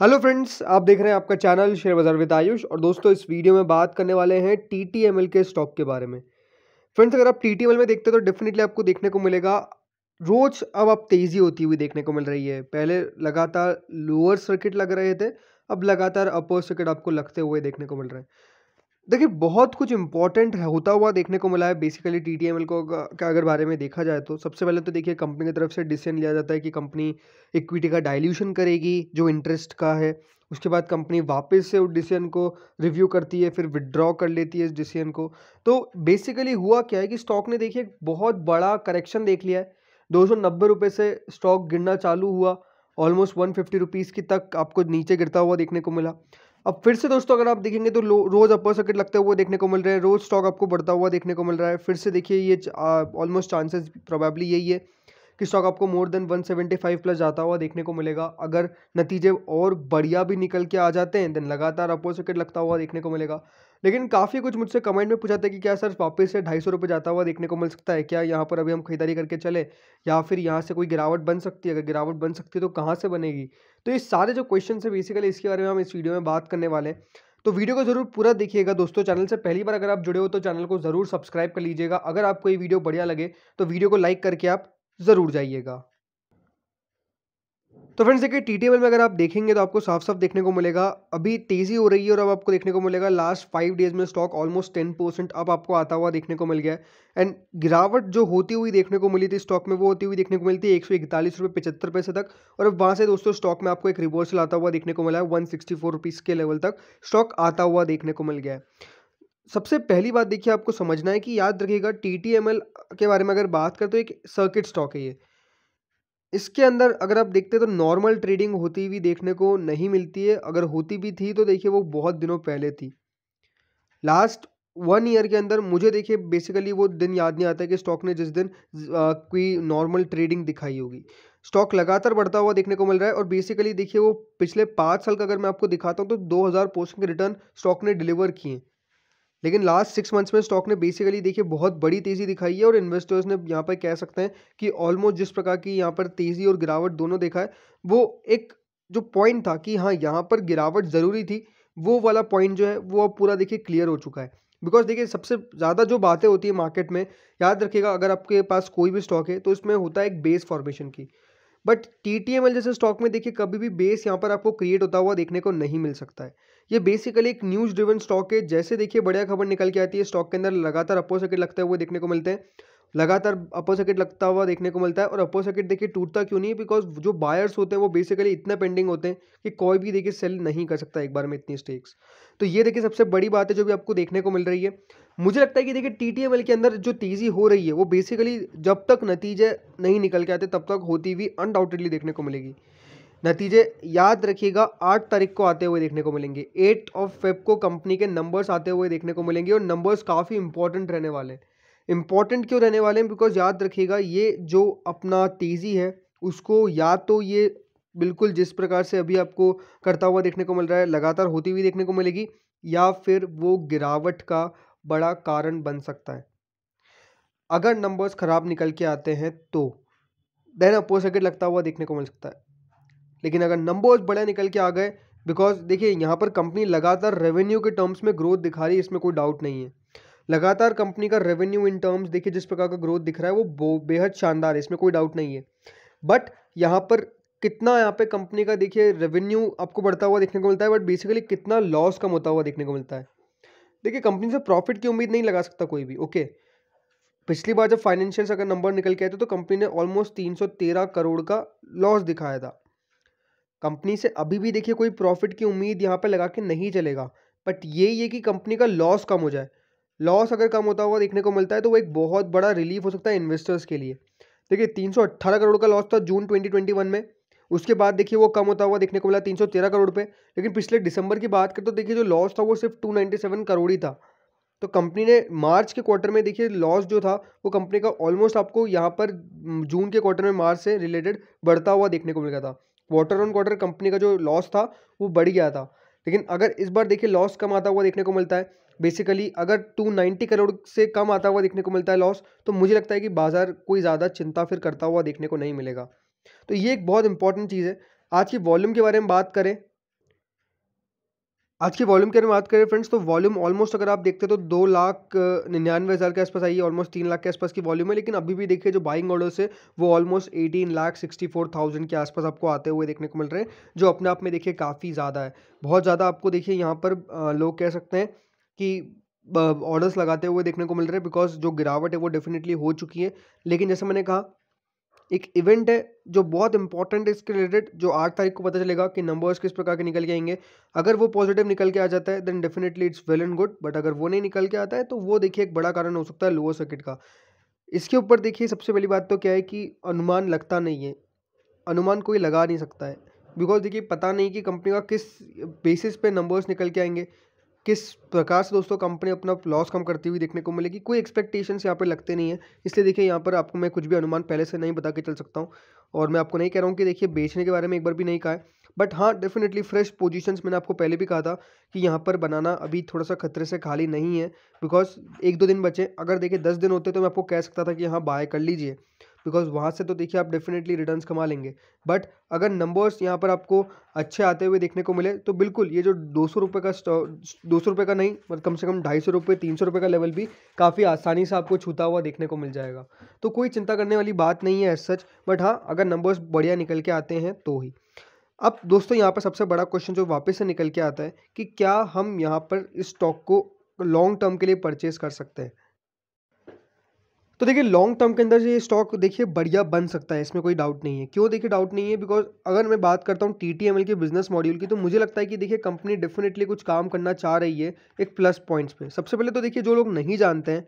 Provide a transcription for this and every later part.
hello friends आप देख रहे हैं आपका चैनल शेयर बाजार विद आयुष और दोस्तों इस वीडियो में बात करने वाले हैं टी टी एम एल के स्टॉक के बारे में फ्रेंड्स अगर आप टी टी एम एल में देखते हैं तो डेफिनेटली आपको देखने को मिलेगा रोज़ अब आप तेज़ी होती हुई देखने को मिल रही है पहले लगातार लोअर सर्किट लग रहे थे अब लगातार अपर सर्किट आपको लगते हुए देखने को मिल रहे हैं देखिए बहुत कुछ इंपॉर्टेंट है होता हुआ देखने को मिला है basically T T M L को का अगर बारे में देखा जाए तो सबसे पहले तो देखिए कंपनी की तरफ से डिसीजन लिया जाता है कि कंपनी इक्विटी का डाइल्यूशन करेगी जो इंटरेस्ट का है उसके बाद कंपनी वापस से उस डिसीजन को रिव्यू करती है फिर विदड्रॉ कर लेती है इस डिसीजन को तो बेसिकली हुआ क्या है कि स्टॉक ने देखिए बहुत बड़ा करेक्शन देख लिया है दो सौ नब्बे रुपये से स्टॉक गिरना चालू हुआ ऑलमोस्ट वन फिफ्टी रुपीज़ की तक आपको नीचे गिरता हुआ देखने को मिला अब फिर से दोस्तों अगर आप देखेंगे तो रोज़ अपर सर्किट लगते हुए देखने को मिल रहे हैं रोज़ स्टॉक आपको बढ़ता हुआ देखने को मिल रहा है फिर से देखिए ये ऑलमोस्ट चांसेस प्रोबेबली यही है कि स्टॉक आपको मोर देन 175 प्लस जाता हुआ देखने को मिलेगा अगर नतीजे और बढ़िया भी निकल के आ जाते हैं देन लगातार अपोजिट लगता हुआ देखने को मिलेगा लेकिन काफ़ी कुछ मुझसे कमेंट में पूछा था कि क्या सर वापस से ढाई सौ रुपये जाता हुआ देखने को मिल सकता है क्या यहाँ पर अभी हम खरीदारी करके चले या फिर यहाँ से कोई गिरावट बन सकती है अगर गिरावट बन सकती है तो कहाँ से बनेगी तो ये सारे जो क्वेश्चन है बेसिकली इसके बारे में हम इस वीडियो में बात करने वाले तो वीडियो को जरूर पूरा देखिएगा दोस्तों चैनल से पहली बार अगर आप जुड़े हो तो चैनल को जरूर सब्सक्राइब कर लीजिएगा अगर आपको ये वीडियो बढ़िया लगे तो वीडियो को लाइक करके आप ज़रूर जाइएगा तो फ्रेंड्स देखिए टी टेबल में अगर आप देखेंगे तो आपको साफ साफ देखने को मिलेगा अभी तेज़ी हो रही है और अब आपको देखने को मिलेगा लास्ट फाइव डेज में स्टॉक ऑलमोस्ट टेन परसेंट अब आपको आता हुआ देखने को मिल गया है एंड गिरावट जो होती हुई देखने को मिली थी स्टॉक में वो होती हुई देखने को मिली थी एक सौ इकतालीस रुपये पचहत्तर पैसे तक और अब वहाँ से दोस्तों स्टॉक में आपको एक रिवर्सल आता हुआ देखने को मिला है वन सिक्सटी फोर रुपीज़ के लेवल तक स्टॉक आता हुआ देखने को मिल गया है सबसे पहली बात देखिए आपको समझना है कि याद रखिएगा टी के बारे में अगर बात करें तो एक सर्किट स्टॉक है ये इसके अंदर अगर आप देखते तो नॉर्मल ट्रेडिंग होती हुई देखने को नहीं मिलती है अगर होती भी थी तो देखिए वो बहुत दिनों पहले थी लास्ट वन ईयर के अंदर मुझे देखिए बेसिकली वो दिन याद नहीं आता कि स्टॉक ने जिस दिन कोई नॉर्मल ट्रेडिंग दिखाई होगी स्टॉक लगातार बढ़ता हुआ देखने को मिल रहा है और बेसिकली देखिए वो पिछले पाँच साल का अगर मैं आपको दिखाता हूँ तो दो हज़ार के रिटर्न स्टॉक ने डिलीवर किए लेकिन लास्ट सिक्स मंथ्स में स्टॉक ने बेसिकली देखिए बहुत बड़ी तेज़ी दिखाई है और इन्वेस्टर्स ने यहाँ पर कह सकते हैं कि ऑलमोस्ट जिस प्रकार की यहाँ पर तेज़ी और गिरावट दोनों देखा है वो एक जो पॉइंट था कि हाँ यहाँ पर गिरावट ज़रूरी थी वो वाला पॉइंट जो है वो अब पूरा देखिए क्लियर हो चुका है बिकॉज देखिए सबसे ज़्यादा जो बातें होती है मार्केट में याद रखिएगा अगर आपके पास कोई भी स्टॉक है तो इसमें होता है एक बेस फॉर्मेशन की बट टी जैसे स्टॉक में देखिए कभी भी बेस यहाँ पर आपको क्रिएट होता हुआ देखने को नहीं मिल सकता है ये बेसिकली एक न्यूज ड्रिवन स्टॉक है जैसे देखिए बढ़िया खबर निकल के आती है स्टॉक के अंदर लगातार अपो सर्किट लगते हुए देखने को मिलते हैं लगातार अपो सर्किट लगता हुआ देखने को मिलता है और अपो सर्किट देखिए टूटता क्यों नहीं है बिकॉज जो बायर्स होते हैं वो बेसिकली इतना पेंडिंग होते हैं कि कोई भी देखिए सेल नहीं कर सकता एक बार में इतनी स्टेक्स तो ये देखिए सबसे बड़ी बात है जो भी आपको देखने को मिल रही है मुझे लगता है कि देखिए टी के अंदर जो तेज़ी हो रही है वो बेसिकली जब तक नतीजे नहीं निकल के आते तब तक होती हुई अनडाउटेडली देखने को मिलेगी नतीजे याद रखिएगा आठ तारीख को आते हुए देखने को मिलेंगे एट ऑफ फेब को कंपनी के नंबर्स आते हुए देखने को मिलेंगे और नंबर्स काफ़ी इंपॉर्टेंट रहने वाले हैं इंपॉर्टेंट क्यों रहने वाले हैं बिकॉज याद रखिएगा ये जो अपना तेज़ी है उसको या तो ये बिल्कुल जिस प्रकार से अभी आपको करता हुआ देखने को मिल रहा है लगातार होती हुई देखने को मिलेगी या फिर वो गिरावट का बड़ा कारण बन सकता है अगर नंबर्स ख़राब निकल के आते हैं तो देन अपोजिट लगता हुआ देखने को मिल सकता है लेकिन अगर नंबर्स बड़े निकल के आ गए बिकॉज देखिए यहाँ पर कंपनी लगातार रेवेन्यू के टर्म्स में ग्रोथ दिखा रही है इसमें कोई डाउट नहीं है लगातार कंपनी का रेवेन्यू इन टर्म्स देखिए जिस प्रकार का ग्रोथ दिख रहा है वो बेहद शानदार है इसमें कोई डाउट नहीं है बट यहाँ पर कितना यहाँ पे कंपनी का देखिए रेवेन्यू आपको बढ़ता हुआ देखने को मिलता है बट बेसिकली कितना लॉस कम होता हुआ देखने को मिलता है देखिए कंपनी से प्रॉफिट की उम्मीद नहीं लगा सकता कोई भी ओके पिछली बार जब फाइनेंशियल्स अगर नंबर निकल के आए थे तो कंपनी ने ऑलमोस्ट 313 करोड़ का लॉस दिखाया था कंपनी से अभी भी देखिए कोई प्रॉफिट की उम्मीद यहाँ पर लगा के नहीं चलेगा बट यही है कि कंपनी का लॉस कम हो जाए लॉस अगर कम होता हुआ देखने को मिलता है तो वो एक बहुत बड़ा रिलीफ हो सकता है इन्वेस्टर्स के लिए देखिए 318 करोड़ का लॉस था जून 2021 में उसके बाद देखिए वो कम होता हुआ देखने को मिला 313 करोड़ पे लेकिन पिछले दिसंबर की बात करें तो देखिए जो लॉस था वो सिर्फ 297 करोड़ ही था तो कंपनी ने मार्च के क्वार्टर में देखिए लॉस जो था वो कंपनी का ऑलमोस्ट आपको यहाँ पर जून के क्वार्टर में मार्च से रिलेटेड बढ़ता हुआ देखने को मिल गया था क्वार्टर ऑन क्वार्टर कंपनी का जो लॉस था वो बढ़ गया था लेकिन अगर इस बार देखिए लॉस कम आता हुआ देखने को मिलता है बेसिकली अगर 290 करोड़ से कम आता हुआ देखने को मिलता है लॉस तो मुझे लगता है कि बाज़ार कोई ज़्यादा चिंता फिर करता हुआ देखने को नहीं मिलेगा तो ये एक बहुत इंपॉर्टेंट चीज़ है आज की वॉल्यूम के बारे में बात करें आज के वॉल्यूम की अगर बात करें फ्रेंड्स तो वॉल्यूम ऑलमोस्ट अगर आप देखते तो दो लाख निन्यानवे हज़ार के आसपास आई है ऑलमोस्ट तीन लाख के आसपास की वॉल्यूम है लेकिन अभी भी देखिए जो बाइंग ऑर्डर्स है वो almost eighteen lakh sixty four thousand के आसपास आपको आते हुए देखने को मिल रहे हैं जो अपने आप में देखिए काफ़ी ज़्यादा है बहुत ज़्यादा आपको देखिए यहाँ पर लोग कह सकते हैं कि ऑर्डर्स लगाते हुए देखने को मिल रहे हैं बिकॉज जो गिरावट है वो डेफिनेटली हो चुकी है लेकिन जैसे मैंने कहा एक इवेंट है जो बहुत इंपॉर्टेंट है इसके रिलेटेड जो आठ तारीख को पता चलेगा कि नंबर्स किस प्रकार के निकल के आएंगे अगर वो पॉजिटिव निकल के आ जाता है then definitely it's well and good but अगर वो नहीं निकल के आता है तो वो देखिए एक बड़ा कारण हो सकता है लोअर सर्किट का इसके ऊपर देखिए सबसे पहली बात तो क्या है कि अनुमान लगता नहीं है अनुमान कोई लगा नहीं सकता है बिकॉज देखिए पता नहीं कि कंपनी का किस बेसिस पे नंबर्स निकल के आएंगे किस प्रकार से दोस्तों कंपनी अपना लॉस कम करती हुई देखने को मिलेगी कोई एक्सपेक्टेशंस यहाँ पर लगते नहीं है इसलिए देखिए यहाँ पर आपको मैं कुछ भी अनुमान पहले से नहीं बता के चल सकता हूँ और मैं आपको नहीं कह रहा हूँ कि देखिए बेचने के बारे में एक बार भी नहीं कहा है बट हाँ डेफिनेटली फ्रेश पोजिशन मैंने आपको पहले भी कहा था कि यहाँ पर बनाना अभी थोड़ा सा खतरे से खाली नहीं है बिकॉज एक दो दिन बचे अगर देखिए दस दिन होते तो मैं आपको कह सकता था कि यहाँ बाय कर लीजिए बिकॉज वहाँ से तो देखिए आप डेफिनेटली रिटर्न कमा लेंगे बट अगर नंबर्स यहाँ पर आपको अच्छे आते हुए देखने को मिले तो बिल्कुल ये जो दो सौ रुपये का दो सौ रुपये का नहीं मतलब कम से कम ढाई सौ रुपये तीन सौ रुपये का लेवल भी काफ़ी आसानी से आपको छूता हुआ देखने को मिल जाएगा तो कोई चिंता करने वाली बात नहीं है एज सच बट हाँ अगर नंबर्स बढ़िया निकल के आते हैं तो ही अब दोस्तों यहाँ पर सबसे बड़ा क्वेश्चन जो वापस से निकल के आता है कि क्या हम यहाँ पर इस स्टॉक को लॉन्ग टर्म के लिए परचेज कर सकते हैं तो देखिए लॉन्ग टर्म के अंदर ये स्टॉक देखिए बढ़िया बन सकता है इसमें कोई डाउट नहीं है क्यों देखिए डाउट नहीं है बिकॉज अगर मैं बात करता हूँ टी टी एम एल के बिजनेस मॉड्यूल की तो मुझे लगता है कि देखिए कंपनी डेफिनेटली कुछ काम करना चाह रही है एक प्लस पॉइंट्स पे सबसे पहले तो देखिए जो लोग नहीं जानते हैं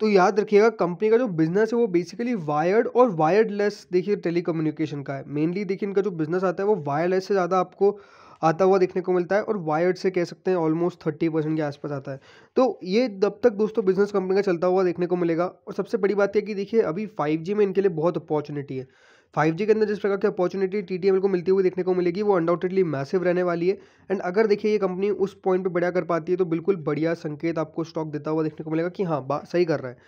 तो याद रखिएगा कंपनी का जो बिजनेस है वो बेसिकली वायर्ड और वायर्डलेस देखिए टेलीकम्युनिकेशन का है मेनली देखिए इनका जो बिजनेस आता है वो वायरलेस से ज़्यादा आपको आता हुआ देखने को मिलता है और वायर्ड से कह सकते हैं ऑलमोस्ट थर्टी परसेंट के आसपास आता है तो ये तब तक दोस्तों बिजनेस कंपनी का चलता हुआ देखने को मिलेगा और सबसे बड़ी बात यह कि देखिए अभी फाइव में इनके लिए बहुत अपॉर्चुनिटी है फाइव जी के अंदर जिस प्रकार की अपॉर्चुनिटी टी को मिलती हुई देखने को मिलेगी वो अनडाउटेडली मैसिव रहने वाली है एंड अगर देखिए ये कंपनी उस पॉइंट पर बढ़िया कर पाती है तो बिल्कुल बढ़िया संकेत आपको स्टॉक देता हुआ देखने को मिलेगा कि हाँ सही कर रहा है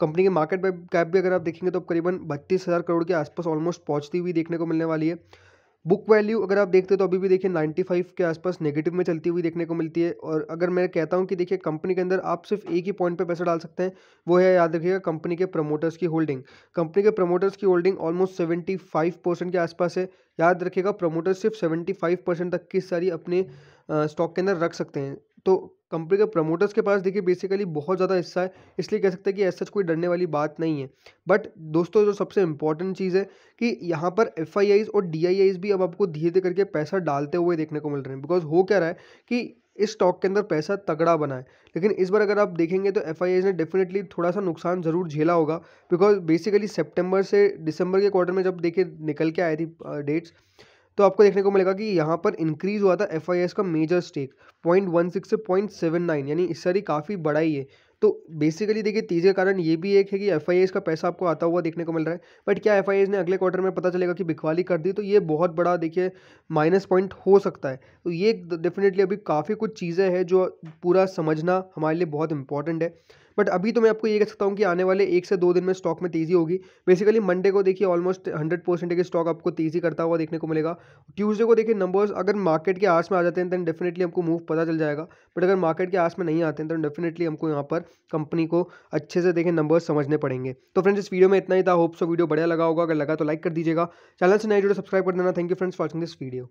कंपनी के मार्केट कैप भी अगर आप देखेंगे तो करीबन बत्तीस हज़ार करोड़ के आसपास ऑलमोस्ट पहुंचती हुई देखने को मिलने वाली है बुक वैल्यू अगर आप देखते हो तो अभी भी देखिए 95 के आसपास नेगेटिव में चलती हुई देखने को मिलती है और अगर मैं कहता हूँ कि देखिए कंपनी के अंदर आप सिर्फ एक ही पॉइंट पे पैसा डाल सकते हैं वो है याद रखिएगा कंपनी के प्रमोटर्स की होल्डिंग कंपनी के प्रमोटर्स की holding almost seventy five percent के आसपास है याद रखिएगा प्रमोटर्स सिर्फ सेवेंटी फाइव परसेंट तक की सारी अपने स्टॉक के अंदर रख सकते हैं तो कंपनी के प्रमोटर्स के पास देखिए बेसिकली बहुत ज़्यादा हिस्सा है इसलिए कह सकते हैं कि ऐसा कोई डरने वाली बात नहीं है बट दोस्तों जो सबसे इंपॉर्टेंट चीज़ है कि यहाँ पर एफ और डी भी अब आपको धीरे धीरे करके पैसा डालते हुए देखने को मिल रहे हैं बिकॉज हो क्या रहा है कि इस स्टॉक के अंदर पैसा तगड़ा बना है लेकिन इस बार अगर आप देखेंगे तो एफ ने डेफिनेटली थोड़ा सा नुकसान ज़रूर झेला होगा बिकॉज बेसिकली सितंबर से दिसंबर के क्वार्टर में जब देखिए निकल के आई थी डेट्स uh, तो आपको देखने को मिलेगा कि यहाँ पर इंक्रीज़ हुआ था एफ का major stake point one six से पॉइंट सेवन नाइन यानी इस सारी काफ़ी बड़ा ही है तो बेसिकली देखिए तीसरे कारण ये भी एक है कि एफ का पैसा आपको आता हुआ देखने को मिल रहा है बट क्या एफ ने अगले क्वार्टर में पता चलेगा कि बिकवाली कर दी तो ये बहुत बड़ा देखिए माइनस पॉइंट हो सकता है तो ये डेफिनेटली अभी काफ़ी कुछ चीज़ें हैं जो पूरा समझना हमारे लिए बहुत इंपॉर्टेंट है बट अभी तो मैं आपको ये कह सकता हूँ कि आने वाले एक से दो दिन में स्टॉक में तेज़ी होगी बेसिकली मंडे को देखिए ऑलमोस्ट हंड्रेड परसेंट के स्टॉक आपको तेज़ी करता हुआ देखने को मिलेगा ट्यूजडे को देखिए नंबर्स अगर मार्केट के आस में आ जाते हैं देन डेफिनेटली हमको मूव पता चल जाएगा बट अगर मार्केट के आस में नहीं आते हैं तो डेफिनेटली हमको यहाँ पर कंपनी को अच्छे से देखें नंबर्स समझने पड़ेंगे तो फ्रेंड्स इस वीडियो में इतना ही था होप्स वीडियो बढ़िया लगा होगा अगर लगा तो लाइक कर दीजिएगा चैनल से नए जुड़े सब्सक्राइब कर देना thank you friends watching this video